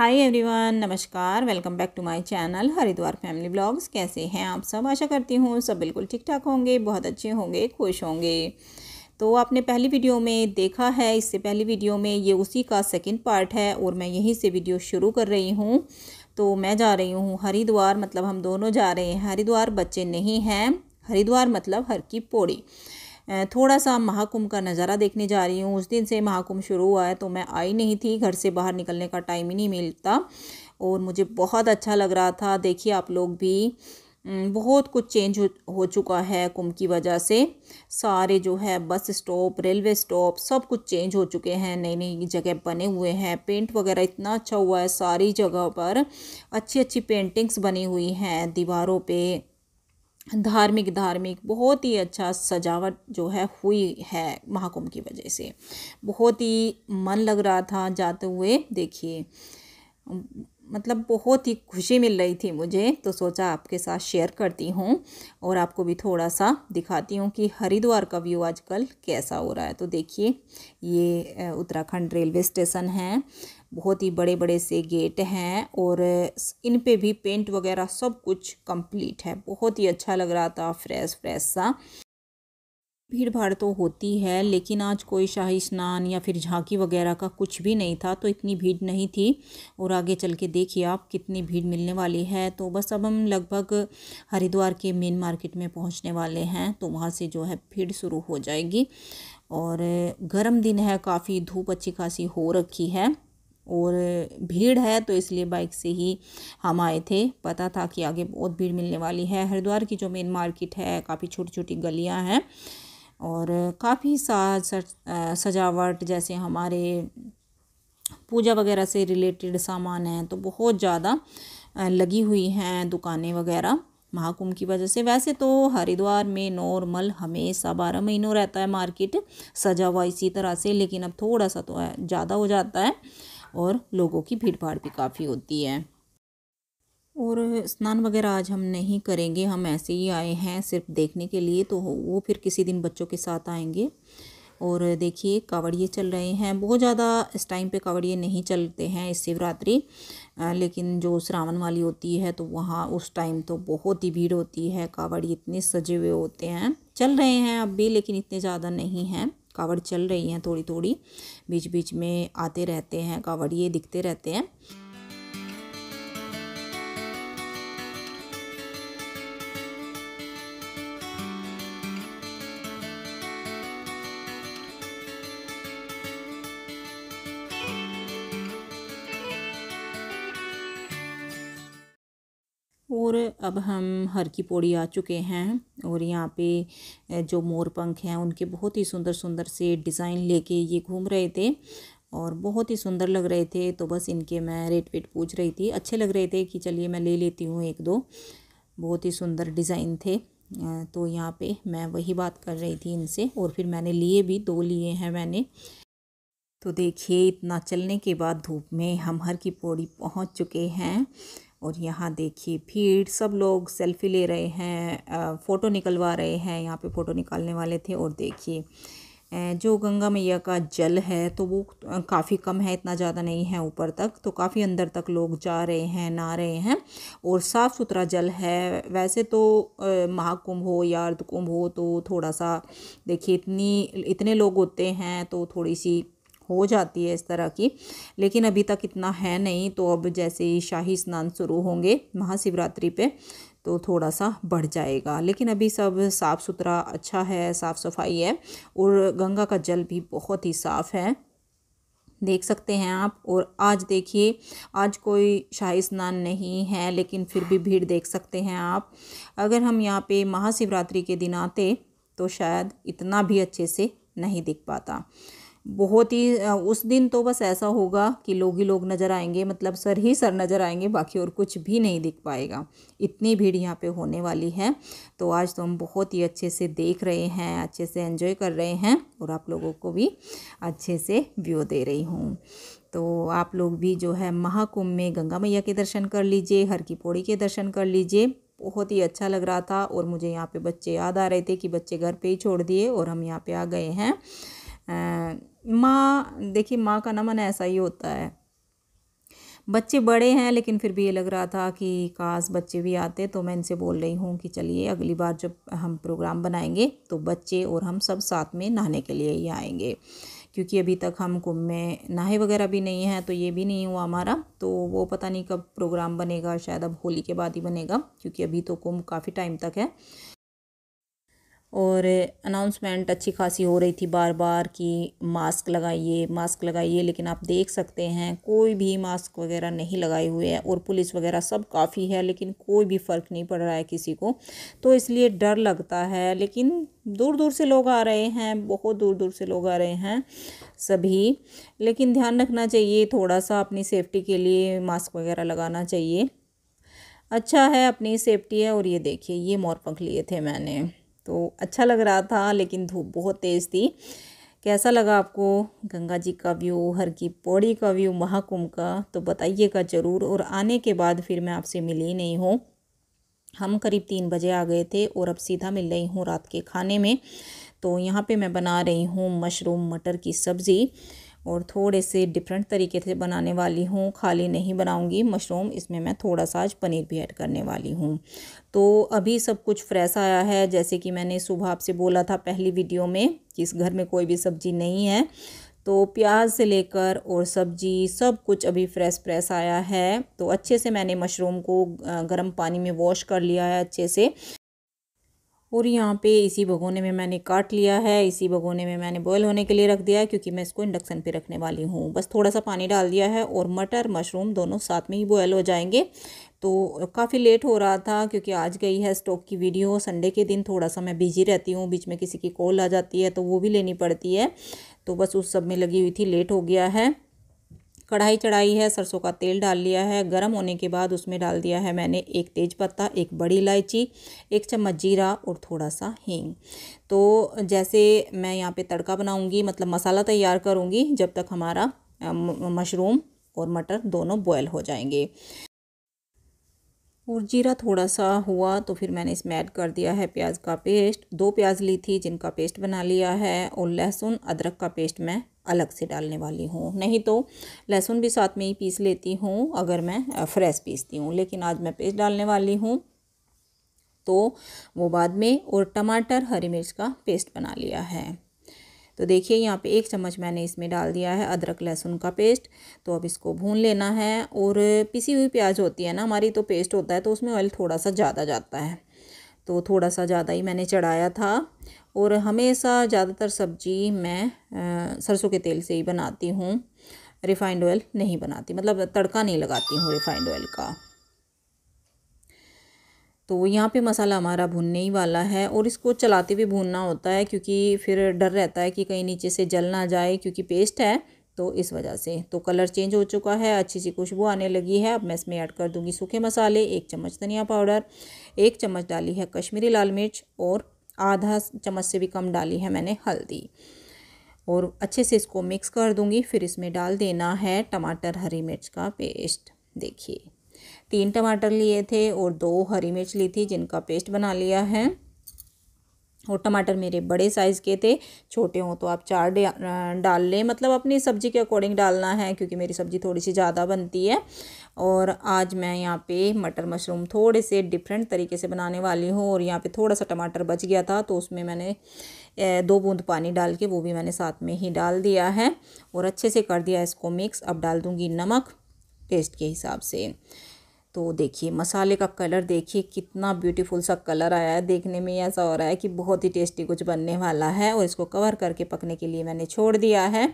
हाय everyone नमस्कार welcome back to my channel Haridwar family blogs कैसे हैं आप सब आशा करती हूँ सब बिल्कुल ठीक ठाक होंगे बहुत अच्छे होंगे खुश होंगे तो आपने पहली वीडियो में देखा है इससे पहली वीडियो में ये उसी का सेकंड पार्ट है और मैं यहीं से वीडियो शुरू कर रही हूँ तो मैं जा रही हूँ हरिद्वार मतलब हम दोनों जा रहे हैं हरिद्वार बच्चे नहीं हैं हरिद्वार मतलब हर की पौड़ी थोड़ा सा महाकुंभ का नज़ारा देखने जा रही हूँ उस दिन से महाकुंभ शुरू हुआ है तो मैं आई नहीं थी घर से बाहर निकलने का टाइम ही नहीं मिलता और मुझे बहुत अच्छा लग रहा था देखिए आप लोग भी बहुत कुछ चेंज हो, हो चुका है कुंभ की वजह से सारे जो है बस स्टॉप रेलवे स्टॉप सब कुछ चेंज हो चुके हैं नई नई जगह बने हुए हैं पेंट वगैरह इतना अच्छा हुआ है सारी जगह पर अच्छी अच्छी पेंटिंग्स बनी हुई हैं दीवारों पे धार्मिक धार्मिक बहुत ही अच्छा सजावट जो है हुई है महाकुंभ की वजह से बहुत ही मन लग रहा था जाते हुए देखिए मतलब बहुत ही खुशी मिल रही थी मुझे तो सोचा आपके साथ शेयर करती हूँ और आपको भी थोड़ा सा दिखाती हूँ कि हरिद्वार का व्यू आजकल कैसा हो रहा है तो देखिए ये उत्तराखंड रेलवे स्टेशन है बहुत ही बड़े बड़े से गेट हैं और इन पे भी पेंट वगैरह सब कुछ कंप्लीट है बहुत ही अच्छा लग रहा था फ्रेश फ्रेश सा भीड़ भाड़ तो होती है लेकिन आज कोई शाही स्नान या फिर झांकी वगैरह का कुछ भी नहीं था तो इतनी भीड़ नहीं थी और आगे चल के देखिए आप कितनी भीड़ मिलने वाली है तो बस अब हम लगभग हरिद्वार के मेन मार्केट में पहुंचने वाले हैं तो वहाँ से जो है भीड़ शुरू हो जाएगी और गर्म दिन है काफ़ी धूप अच्छी खासी हो रखी है और भीड़ है तो इसलिए बाइक से ही हम आए थे पता था कि आगे बहुत भीड़ मिलने वाली है हरिद्वार की जो मेन मार्केट है काफ़ी छोटी छोटी गलियां हैं और काफ़ी साज सजावट जैसे हमारे पूजा वगैरह से रिलेटेड सामान हैं तो बहुत ज़्यादा लगी हुई हैं दुकानें वगैरह महाकुंभ की वजह से वैसे तो हरिद्वार में नॉर्मल हमेशा बारह महीनों रहता है मार्केट सजा हुआ इसी तरह से लेकिन अब थोड़ा सा तो ज़्यादा हो जाता है और लोगों की भीड़ भाड़ भी काफ़ी होती है और स्नान वगैरह आज हम नहीं करेंगे हम ऐसे ही आए हैं सिर्फ देखने के लिए तो वो फिर किसी दिन बच्चों के साथ आएंगे और देखिए कावड़िए चल रहे हैं बहुत ज़्यादा इस टाइम पे कावड़िए नहीं चलते हैं इस शिवरात्रि लेकिन जो श्रावण वाली होती है तो वहाँ उस टाइम तो बहुत ही भीड़ होती है कावड़िए इतने सजे हुए होते हैं चल रहे हैं अब भी लेकिन इतने ज़्यादा नहीं हैं कावड़ चल रही हैं थोड़ी थोड़ी बीच बीच में आते रहते हैं कावड़ ये दिखते रहते हैं और अब हम हर की पौड़ी आ चुके हैं और यहाँ पे जो मोर पंख हैं उनके बहुत ही सुंदर सुंदर से डिज़ाइन लेके ये घूम रहे थे और बहुत ही सुंदर लग रहे थे तो बस इनके मैं रेट वेट पूछ रही थी अच्छे लग रहे थे कि चलिए मैं ले लेती हूँ एक दो बहुत ही सुंदर डिज़ाइन थे तो यहाँ पे मैं वही बात कर रही थी इनसे और फिर मैंने लिए भी दो लिए हैं मैंने तो देखिए इतना चलने के बाद धूप में हम हर की पौड़ी पहुँच चुके हैं और यहाँ देखिए भीड़ सब लोग सेल्फी ले रहे हैं फ़ोटो निकलवा रहे हैं यहाँ पे फ़ोटो निकालने वाले थे और देखिए जो गंगा मैया का जल है तो वो काफ़ी कम है इतना ज़्यादा नहीं है ऊपर तक तो काफ़ी अंदर तक लोग जा रहे हैं नहा रहे हैं और साफ़ सुथरा जल है वैसे तो महाकुंभ हो या अर्धकुंभ हो तो थोड़ा सा देखिए इतनी इतने लोग होते हैं तो थोड़ी सी हो जाती है इस तरह की लेकिन अभी तक इतना है नहीं तो अब जैसे ही शाही स्नान शुरू होंगे महाशिवरात्रि पे तो थोड़ा सा बढ़ जाएगा लेकिन अभी सब साफ़ सुथरा अच्छा है साफ़ सफाई है और गंगा का जल भी बहुत ही साफ़ है देख सकते हैं आप और आज देखिए आज कोई शाही स्नान नहीं है लेकिन फिर भी भीड़ देख सकते हैं आप अगर हम यहाँ पे महाशिवरात्रि के दिन आते तो शायद इतना भी अच्छे से नहीं दिख पाता बहुत ही उस दिन तो बस ऐसा होगा कि लोग ही लोग नज़र आएंगे मतलब सर ही सर नज़र आएंगे बाकी और कुछ भी नहीं दिख पाएगा इतनी भीड़ यहाँ पे होने वाली है तो आज तो हम बहुत ही अच्छे से देख रहे हैं अच्छे से एंजॉय कर रहे हैं और आप लोगों को भी अच्छे से व्यू दे रही हूँ तो आप लोग भी जो है महाकुंभ में गंगा मैया के दर्शन कर लीजिए हर की पौड़ी के दर्शन कर लीजिए बहुत ही अच्छा लग रहा था और मुझे यहाँ पे बच्चे याद आ रहे थे कि बच्चे घर पे ही छोड़ दिए और हम यहाँ पे आ गए हैं माँ देखिए माँ का नमन ऐसा ही होता है बच्चे बड़े हैं लेकिन फिर भी ये लग रहा था कि काश बच्चे भी आते तो मैं इनसे बोल रही हूँ कि चलिए अगली बार जब हम प्रोग्राम बनाएंगे तो बच्चे और हम सब साथ में नहाने के लिए ही आएंगे क्योंकि अभी तक हम कुंभ में नहाए वगैरह भी नहीं है तो ये भी नहीं हुआ हमारा तो वो पता नहीं कब प्रोग्राम बनेगा शायद अब होली के बाद ही बनेगा क्योंकि अभी तो कुंभ काफ़ी टाइम तक है और अनाउंसमेंट अच्छी खासी हो रही थी बार बार कि मास्क लगाइए मास्क लगाइए लेकिन आप देख सकते हैं कोई भी मास्क वगैरह नहीं लगाए हुए हैं और पुलिस वगैरह सब काफ़ी है लेकिन कोई भी फ़र्क नहीं पड़ रहा है किसी को तो इसलिए डर लगता है लेकिन दूर दूर से लोग आ रहे हैं बहुत दूर दूर से लोग आ रहे हैं सभी लेकिन ध्यान रखना चाहिए थोड़ा सा अपनी सेफ्टी के लिए मास्क वगैरह लगाना चाहिए अच्छा है अपनी सेफ्टी है और ये देखिए ये मोर पंख लिए थे मैंने तो अच्छा लग रहा था लेकिन धूप बहुत तेज़ थी कैसा लगा आपको गंगा जी का व्यू हर की पौड़ी का व्यू महाकुंभ का तो बताइएगा ज़रूर और आने के बाद फिर मैं आपसे मिली नहीं हूँ हम करीब तीन बजे आ गए थे और अब सीधा मिल रही हूँ रात के खाने में तो यहाँ पे मैं बना रही हूँ मशरूम मटर की सब्ज़ी और थोड़े से डिफरेंट तरीके से बनाने वाली हूँ खाली नहीं बनाऊँगी मशरूम इसमें मैं थोड़ा सा आज पनीर भी ऐड करने वाली हूँ तो अभी सब कुछ फ्रेश आया है जैसे कि मैंने सुबह आपसे बोला था पहली वीडियो में कि इस घर में कोई भी सब्ज़ी नहीं है तो प्याज से लेकर और सब्जी सब कुछ अभी फ्रेश फ्रेश आया है तो अच्छे से मैंने मशरूम को गर्म पानी में वॉश कर लिया है अच्छे से और यहाँ पे इसी भगोने में मैंने काट लिया है इसी भगोने में मैंने बॉयल होने के लिए रख दिया है क्योंकि मैं इसको इंडक्शन पे रखने वाली हूँ बस थोड़ा सा पानी डाल दिया है और मटर मशरूम दोनों साथ में ही बॉयल हो जाएंगे तो काफ़ी लेट हो रहा था क्योंकि आज गई है स्टॉक की वीडियो संडे के दिन थोड़ा सा मैं बिजी रहती हूँ बीच में किसी की कॉल आ जाती है तो वो भी लेनी पड़ती है तो बस उस सब में लगी हुई थी लेट हो गया है कढ़ाई चढ़ाई है सरसों का तेल डाल लिया है गर्म होने के बाद उसमें डाल दिया है मैंने एक तेज़पत्ता एक बड़ी इलायची एक चम्मच जीरा और थोड़ा सा हींग तो जैसे मैं यहाँ पे तड़का बनाऊँगी मतलब मसाला तैयार करूँगी जब तक हमारा मशरूम और मटर दोनों बॉयल हो जाएंगे और जीरा थोड़ा सा हुआ तो फिर मैंने इसमें ऐड कर दिया है प्याज का पेस्ट दो प्याज ली थी जिनका पेस्ट बना लिया है और लहसुन अदरक का पेस्ट मैं अलग से डालने वाली हूँ नहीं तो लहसुन भी साथ में ही पीस लेती हूँ अगर मैं फ्रेश पीसती हूँ लेकिन आज मैं पेस्ट डालने वाली हूँ तो वो बाद में और टमाटर हरी मिर्च का पेस्ट बना लिया है तो देखिए यहाँ पे एक चम्मच मैंने इसमें डाल दिया है अदरक लहसुन का पेस्ट तो अब इसको भून लेना है और पिसी हुई प्याज होती है ना हमारी तो पेस्ट होता है तो उसमें ऑयल थोड़ा सा ज़्यादा जाता है तो थोड़ा सा ज़्यादा ही मैंने चढ़ाया था और हमेशा ज़्यादातर सब्जी मैं सरसों के तेल से ही बनाती हूँ रिफ़ाइंड ऑयल नहीं बनाती मतलब तड़का नहीं लगाती हूँ रिफ़ाइंड ऑयल का तो यहाँ पे मसाला हमारा भूनने ही वाला है और इसको चलाते हुए भूनना होता है क्योंकि फिर डर रहता है कि कहीं नीचे से जल ना जाए क्योंकि पेस्ट है तो इस वजह से तो कलर चेंज हो चुका है अच्छी सी खुशबू आने लगी है अब मैं इसमें ऐड कर दूंगी सूखे मसाले एक चम्मच धनिया पाउडर एक चम्मच डाली है कश्मीरी लाल मिर्च और आधा चम्मच से भी कम डाली है मैंने हल्दी और अच्छे से इसको मिक्स कर दूंगी फिर इसमें डाल देना है टमाटर हरी मिर्च का पेस्ट देखिए तीन टमाटर लिए थे और दो हरी मिर्च ली थी जिनका पेस्ट बना लिया है और टमाटर मेरे बड़े साइज़ के थे छोटे हों तो आप चार डाल लें मतलब अपनी सब्ज़ी के अकॉर्डिंग डालना है क्योंकि मेरी सब्ज़ी थोड़ी सी ज़्यादा बनती है और आज मैं यहाँ पे मटर मशरूम थोड़े से डिफरेंट तरीके से बनाने वाली हूँ और यहाँ पे थोड़ा सा टमाटर बच गया था तो उसमें मैंने दो बूंद पानी डाल के वो भी मैंने साथ में ही डाल दिया है और अच्छे से कर दिया इसको मिक्स अब डाल दूँगी नमक टेस्ट के हिसाब से तो देखिए मसाले का कलर देखिए कितना ब्यूटीफुल सा कलर आया है देखने में ऐसा हो रहा है कि बहुत ही टेस्टी कुछ बनने वाला है और इसको कवर करके पकने के लिए मैंने छोड़ दिया है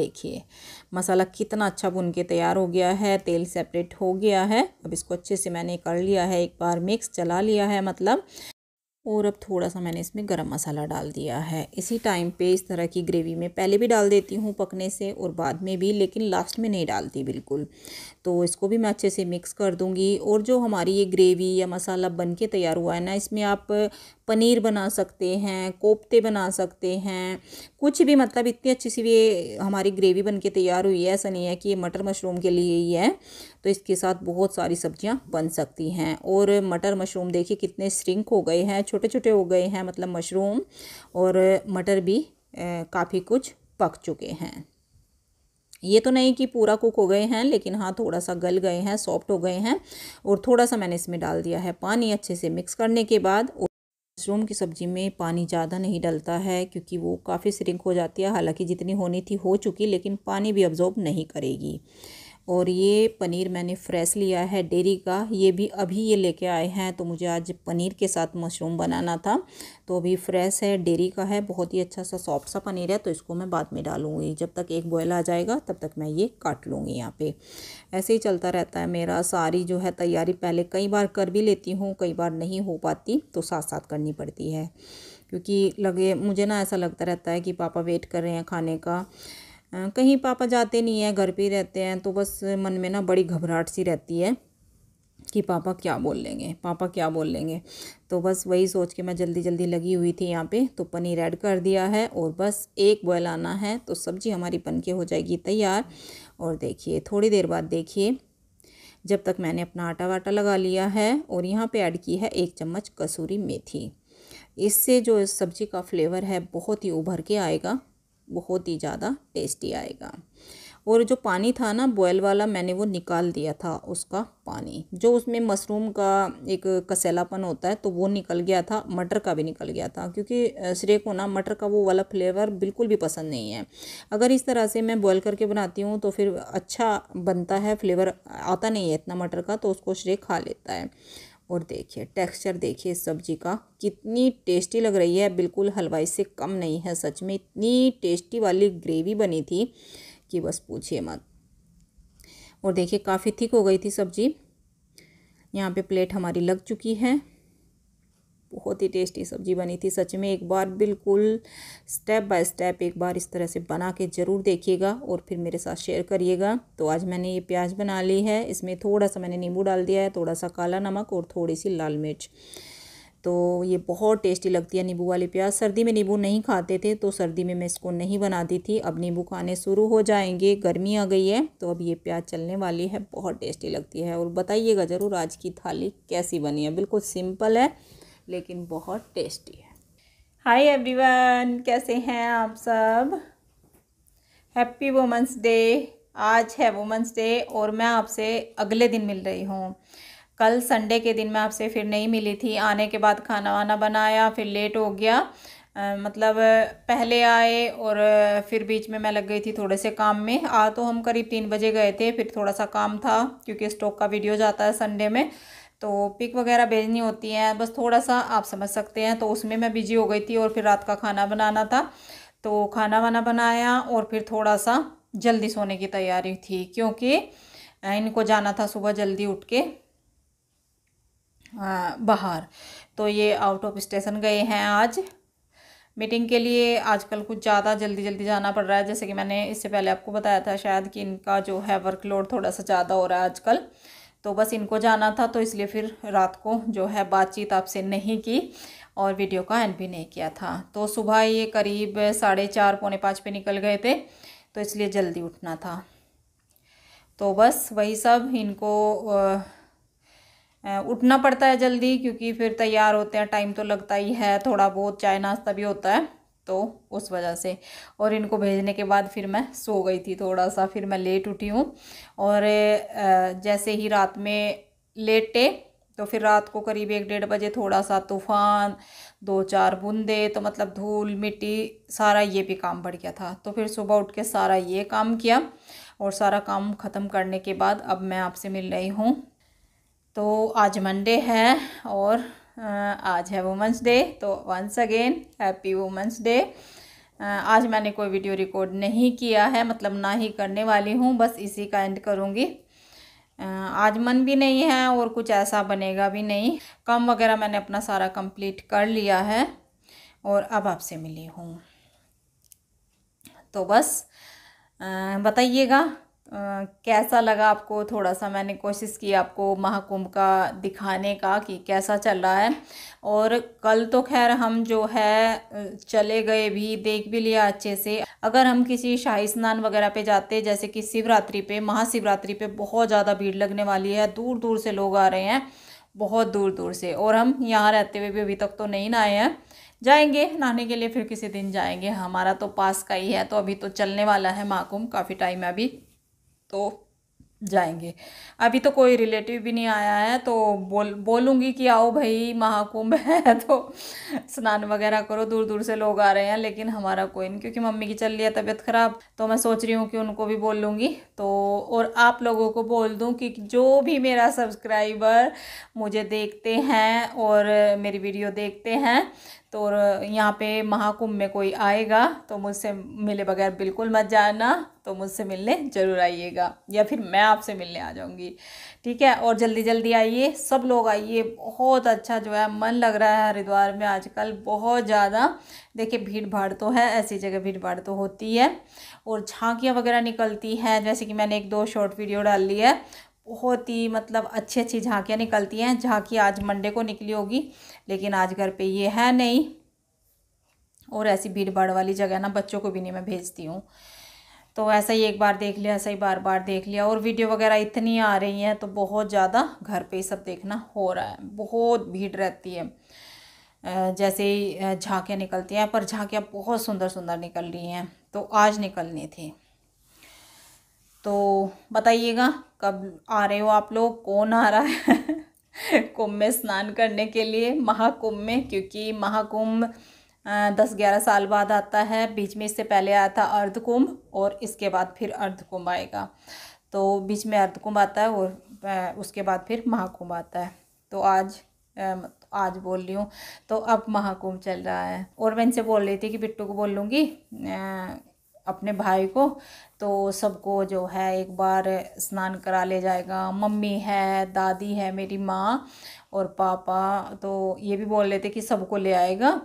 देखिए मसाला कितना अच्छा बुन के तैयार हो गया है तेल सेपरेट हो गया है अब इसको अच्छे से मैंने कर लिया है एक बार मिक्स चला लिया है मतलब और अब थोड़ा सा मैंने इसमें गरम मसाला डाल दिया है इसी टाइम पे इस तरह की ग्रेवी में पहले भी डाल देती हूँ पकने से और बाद में भी लेकिन लास्ट में नहीं डालती बिल्कुल तो इसको भी मैं अच्छे से मिक्स कर दूँगी और जो हमारी ये ग्रेवी या मसाला बन के तैयार हुआ है ना इसमें आप पनीर बना सकते हैं कोफ्ते बना सकते हैं कुछ भी मतलब इतनी अच्छी सी ये हमारी ग्रेवी बन के तैयार हुई है ऐसा नहीं है कि ये मटर मशरूम के लिए ही है तो इसके साथ बहुत सारी सब्जियां बन सकती हैं और मटर मशरूम देखिए कितने स्ट्रिंक हो गए हैं छोटे छोटे हो गए हैं मतलब मशरूम और मटर भी काफ़ी कुछ पक चुके हैं ये तो नहीं कि पूरा कुक हो गए हैं लेकिन हाँ थोड़ा सा गल गए हैं सॉफ्ट हो गए हैं और थोड़ा सा मैंने इसमें डाल दिया है पानी अच्छे से मिक्स करने के बाद मशरूम की सब्ज़ी में पानी ज़्यादा नहीं डलता है क्योंकि वो काफ़ी सिरिंक हो जाती है हालांकि जितनी होनी थी हो चुकी लेकिन पानी भी अब्जॉर्ब नहीं करेगी और ये पनीर मैंने फ्रेश लिया है डेरी का ये भी अभी ये लेके आए हैं तो मुझे आज पनीर के साथ मशरूम बनाना था तो अभी फ्रेश है डेरी का है बहुत ही अच्छा सा सॉफ्ट सा पनीर है तो इसको मैं बाद में डालूँगी जब तक एक बॉयल आ जाएगा तब तक मैं ये काट लूँगी यहाँ पे ऐसे ही चलता रहता है मेरा सारी जो है तैयारी पहले कई बार कर भी लेती हूँ कई बार नहीं हो पाती तो साथ साथ करनी पड़ती है क्योंकि लगे मुझे ना ऐसा लगता रहता है कि पापा वेट कर रहे हैं खाने का कहीं पापा जाते नहीं हैं घर पे ही रहते हैं तो बस मन में ना बड़ी घबराहट सी रहती है कि पापा क्या बोल लेंगे पापा क्या बोल लेंगे तो बस वही सोच के मैं जल्दी जल्दी लगी हुई थी यहाँ पे तो पनीर ऐड कर दिया है और बस एक बॉयल आना है तो सब्ज़ी हमारी बन के हो जाएगी तैयार और देखिए थोड़ी देर बाद देखिए जब तक मैंने अपना आटा वाटा लगा लिया है और यहाँ पे ऐड की है एक चम्मच कसूरी मेथी इससे जो इस सब्ज़ी का फ्लेवर है बहुत ही उभर के आएगा बहुत ही ज़्यादा टेस्टी आएगा और जो पानी था ना बॉयल वाला मैंने वो निकाल दिया था उसका पानी जो उसमें मशरूम का एक कसैलापन होता है तो वो निकल गया था मटर का भी निकल गया था क्योंकि श्रेय को ना मटर का वो वाला फ्लेवर बिल्कुल भी पसंद नहीं है अगर इस तरह से मैं बॉयल करके बनाती हूँ तो फिर अच्छा बनता है फ्लेवर आता नहीं है इतना मटर का तो उसको श्रेय खा लेता है और देखिए टेक्सचर देखिए इस सब्जी का कितनी टेस्टी लग रही है बिल्कुल हलवाई से कम नहीं है सच में इतनी टेस्टी वाली ग्रेवी बनी थी कि बस पूछिए मत और देखिए काफ़ी थिक हो गई थी सब्जी यहाँ पे प्लेट हमारी लग चुकी है बहुत ही टेस्टी सब्जी बनी थी सच में एक बार बिल्कुल स्टेप बाय स्टेप एक बार इस तरह से बना के ज़रूर देखिएगा और फिर मेरे साथ शेयर करिएगा तो आज मैंने ये प्याज बना ली है इसमें थोड़ा सा मैंने नींबू डाल दिया है थोड़ा सा काला नमक और थोड़ी सी लाल मिर्च तो ये बहुत टेस्टी लगती है नींबू वाली प्याज सर्दी में नींबू नहीं खाते थे तो सर्दी में मैं इसको नहीं बनाती थी अब नींबू खाने शुरू हो जाएंगे गर्मी आ गई है तो अब ये प्याज चलने वाली है बहुत टेस्टी लगती है और बताइएगा ज़रूर आज की थाली कैसी बनी है बिल्कुल सिंपल है लेकिन बहुत टेस्टी है हाय एवरीवन कैसे हैं आप सब हैप्पी वुमेंस डे आज है वुमेंस डे और मैं आपसे अगले दिन मिल रही हूँ कल संडे के दिन मैं आपसे फिर नहीं मिली थी आने के बाद खाना वाना बनाया फिर लेट हो गया आ, मतलब पहले आए और फिर बीच में मैं लग गई थी थोड़े से काम में आ तो हम करीब तीन बजे गए थे फिर थोड़ा सा काम था क्योंकि स्टॉक का वीडियो जाता है संडे में तो पिक वगैरह भेजनी होती है बस थोड़ा सा आप समझ सकते हैं तो उसमें मैं बिजी हो गई थी और फिर रात का खाना बनाना था तो खाना वाना बनाया और फिर थोड़ा सा जल्दी सोने की तैयारी थी क्योंकि इनको जाना था सुबह जल्दी उठ के बाहर तो ये आउट ऑफ स्टेशन गए हैं आज मीटिंग के लिए आजकल कुछ ज़्यादा जल्दी जल्दी जाना पड़ रहा है जैसे कि मैंने इससे पहले आपको बताया था शायद कि इनका जो है वर्कलोड थोड़ा सा ज़्यादा हो रहा है आजकल तो बस इनको जाना था तो इसलिए फिर रात को जो है बातचीत आपसे नहीं की और वीडियो का एंड भी नहीं किया था तो सुबह ये करीब साढ़े चार पौने पाँच पे निकल गए थे तो इसलिए जल्दी उठना था तो बस वही सब इनको उठना पड़ता है जल्दी क्योंकि फिर तैयार होते हैं टाइम तो लगता ही है थोड़ा बहुत चाय नाश्ता भी होता है तो उस वजह से और इनको भेजने के बाद फिर मैं सो गई थी थोड़ा सा फिर मैं लेट उठी हूँ और जैसे ही रात में लेटे तो फिर रात को करीब एक डेढ़ बजे थोड़ा सा तूफान दो चार बूंदे तो मतलब धूल मिट्टी सारा ये भी काम बढ़ गया था तो फिर सुबह उठ के सारा ये काम किया और सारा काम ख़त्म करने के बाद अब मैं आपसे मिल रही हूँ तो आज मंडे है और आज है वुमेंस डे तो once again happy women's day आज मैंने कोई वीडियो रिकॉर्ड नहीं किया है मतलब ना ही करने वाली हूँ बस इसी का एंड करूँगी आज मन भी नहीं है और कुछ ऐसा बनेगा भी नहीं काम वगैरह मैंने अपना सारा कंप्लीट कर लिया है और अब आपसे मिली हूँ तो बस बताइएगा कैसा लगा आपको थोड़ा सा मैंने कोशिश की आपको महाकुंभ का दिखाने का कि कैसा चल रहा है और कल तो खैर हम जो है चले गए भी देख भी लिया अच्छे से अगर हम किसी शाही स्नान वगैरह पे जाते जैसे कि शिवरात्रि पे महाशिवरात्रि पे बहुत ज़्यादा भीड़ लगने वाली है दूर दूर से लोग आ रहे हैं बहुत दूर दूर से और हम यहाँ रहते हुए भी अभी तक तो नहीं ना आए हैं जाएंगे नहाने के लिए फिर किसी दिन जाएंगे हमारा तो पास का ही है तो अभी तो चलने वाला है महाकुंभ काफ़ी टाइम है अभी तो जाएंगे अभी तो कोई रिलेटिव भी नहीं आया है तो बोल बोलूँगी कि आओ भाई महाकुंभ है तो स्नान वगैरह करो दूर दूर से लोग आ रहे हैं लेकिन हमारा कोई नहीं क्योंकि मम्मी की चल रही है तबीयत ख़राब तो मैं सोच रही हूँ कि उनको भी बोल लूँगी तो और आप लोगों को बोल दूँ कि जो भी मेरा सब्सक्राइबर मुझे देखते हैं और मेरी वीडियो देखते हैं तो यहाँ पे महाकुंभ में कोई आएगा तो मुझसे मिले बगैर बिल्कुल मत जाना तो मुझसे मिलने ज़रूर आइएगा या फिर मैं आपसे मिलने आ जाऊँगी ठीक है और जल्दी जल्दी आइए सब लोग आइए बहुत अच्छा जो है मन लग रहा है हरिद्वार में आजकल बहुत ज़्यादा देखिए भीड़ भाड़ तो है ऐसी जगह भीड़ भाड़ तो होती है और झांकियाँ वगैरह निकलती हैं जैसे कि मैंने एक दो शॉर्ट वीडियो डाल ली है बहुत ही मतलब अच्छी अच्छी झांकियाँ निकलती हैं झांकी आज मंडे को निकली होगी लेकिन आज घर पे ये है नहीं और ऐसी भीड़ भाड़ वाली जगह ना बच्चों को भी नहीं मैं भेजती हूँ तो ऐसा ही एक बार देख लिया ऐसा ही बार बार देख लिया और वीडियो वगैरह इतनी आ रही हैं तो बहुत ज़्यादा घर पर सब देखना हो रहा है बहुत भीड़ रहती है जैसे ही झांकियाँ निकलती हैं पर झांकियाँ बहुत सुंदर सुंदर निकल रही हैं तो आज निकलनी थी तो बताइएगा कब आ रहे हो आप लोग कौन आ रहा है कुंभ में स्नान करने के लिए महाकुंभ में क्योंकि महाकुंभ दस ग्यारह साल बाद आता है बीच में इससे पहले आया था अर्धकुंभ और इसके बाद फिर अर्धकुंभ आएगा तो बीच में अर्धकुंभ आता है और उसके बाद फिर महाकुंभ आता है तो आज आज बोल रही हूँ तो अब महाकुंभ चल रहा है और मैं इनसे बोल रही थी कि बिट्टू को बोल लूँगी अपने भाई को तो सबको जो है एक बार स्नान करा ले जाएगा मम्मी है दादी है मेरी माँ और पापा तो ये भी बोल रहे थे कि सबको ले आएगा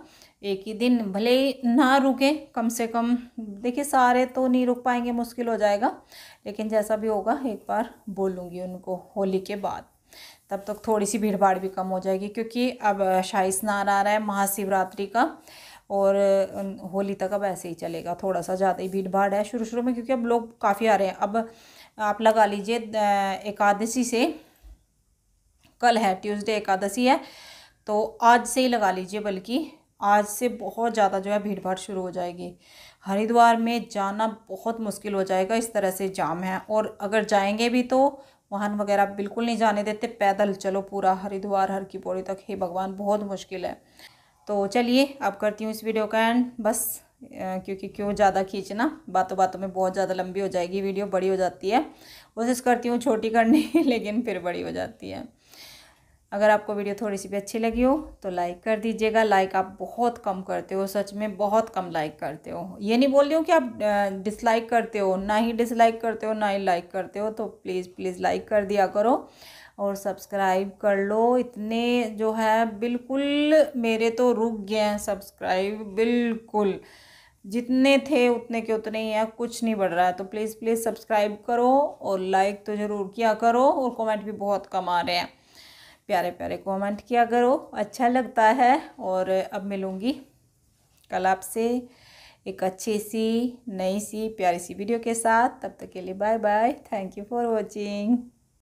एक ही दिन भले ही ना रुके कम से कम देखिए सारे तो नहीं रुक पाएंगे मुश्किल हो जाएगा लेकिन जैसा भी होगा एक बार बोलूँगी उनको होली के बाद तब तक थोड़ी सी भीड़ भाड़ भी कम हो जाएगी क्योंकि अब शाही स्नान आ रहा है महाशिवरात्रि का और होली तक अब ऐसे ही चलेगा थोड़ा सा ज़्यादा ही भीड़ भाड़ है शुरू शुरू में क्योंकि अब लोग काफ़ी आ रहे हैं अब आप लगा लीजिए एकादशी से कल है ट्यूसडे एकादशी है तो आज से ही लगा लीजिए बल्कि आज से बहुत ज़्यादा जो है भीड़ भाड़ शुरू हो जाएगी हरिद्वार में जाना बहुत मुश्किल हो जाएगा इस तरह से जाम है और अगर जाएंगे भी तो वाहन वगैरह बिल्कुल नहीं जाने देते पैदल चलो पूरा हरिद्वार हर की पौड़ी तक हे भगवान बहुत मुश्किल है तो चलिए अब करती हूँ इस वीडियो का एंड बस क्योंकि क्यों ज़्यादा खींचना बातों बातों में बहुत ज़्यादा लंबी हो जाएगी वीडियो बड़ी हो जाती है कोशिश करती हूँ छोटी करने की लेकिन फिर बड़ी हो जाती है अगर आपको वीडियो थोड़ी सी भी अच्छी लगी हो तो लाइक कर दीजिएगा लाइक आप बहुत कम करते हो सच में बहुत कम लाइक करते हो ये नहीं बोल रही हूँ कि आप डिसलाइक करते हो ना ही डिसलाइक करते हो ना ही लाइक करते हो तो प्लीज़ प्लीज़ लाइक कर दिया करो और सब्सक्राइब कर लो इतने जो है बिल्कुल मेरे तो रुक गए हैं सब्सक्राइब बिल्कुल जितने थे उतने के उतने ही हैं कुछ नहीं बढ़ रहा है तो प्लीज़ प्लीज़ सब्सक्राइब करो और लाइक तो ज़रूर किया करो और कमेंट भी बहुत कम आ रहे हैं प्यारे प्यारे कमेंट किया करो अच्छा लगता है और अब मिलूँगी कल आपसे एक अच्छी सी नई सी प्यारी सी वीडियो के साथ तब तक के लिए bye bye thank you for watching